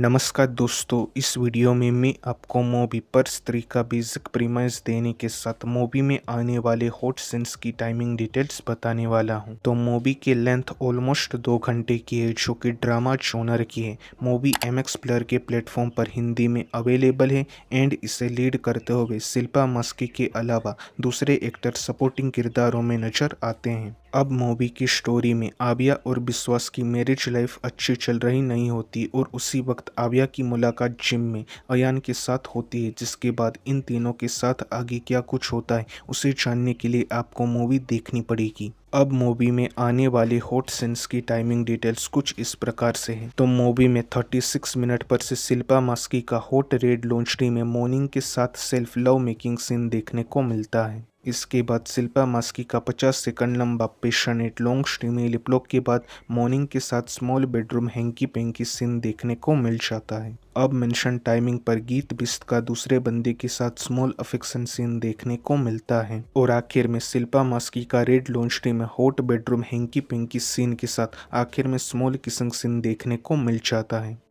नमस्कार दोस्तों इस वीडियो में मैं आपको मोबी पर स्त्री का बेसिक प्रीमाइज देने के साथ मोबी में आने वाले हॉट सेंस की टाइमिंग डिटेल्स बताने वाला हूं। तो मोबी के लेंथ ऑलमोस्ट दो घंटे की है जो कि ड्रामा चोनर की है मोबी एम एक्स प्लेयर के प्लेटफॉर्म पर हिंदी में अवेलेबल है एंड इसे लीड करते हुए शिल्पा मस्की के अलावा दूसरे एक्टर सपोर्टिंग किरदारों में नजर आते हैं अब मूवी की स्टोरी में आबिया और विश्वास की मैरिज लाइफ अच्छी चल रही नहीं होती और उसी वक्त आबिया की मुलाकात जिम में अयान के साथ होती है जिसके बाद इन तीनों के साथ आगे क्या कुछ होता है उसे जानने के लिए आपको मूवी देखनी पड़ेगी अब मूवी में आने वाले हॉट सेंस की टाइमिंग डिटेल्स कुछ इस प्रकार से हैं तो मूवी में 36 मिनट पर से शिल्पा मास्की का हॉट रेड लॉन्चरी में मॉर्निंग के साथ सेल्फ लव मेकिंग सीन देखने को मिलता है इसके बाद शिल्पा मास्की का 50 सेकंड लंबा पेशनेट लॉन्ग स्ट्रीमी लिपलॉक के बाद मॉर्निंग के साथ small bedroom hanky panky scene देखने को मिल जाता है अब मेंशन टाइमिंग पर गीत बिस्त का दूसरे बंदे के साथ स्मॉल अफेक्शन सीन देखने को मिलता है और आखिर में शिल्पा मास्की का रेड डे में hot bedroom hanky panky scene के साथ आखिर में स्मॉल किसंग सीन देखने को मिल जाता है